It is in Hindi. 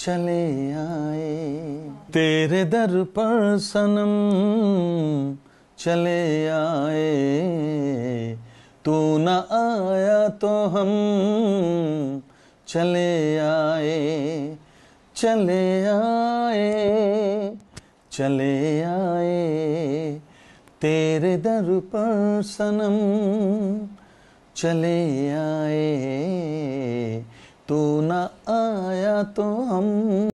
चले आए तेरे दर पर सनम चले आए तू न आया तो हम चले आए चले आए चले आए तेरे दर पर सनम चले आए तू न आया तो हम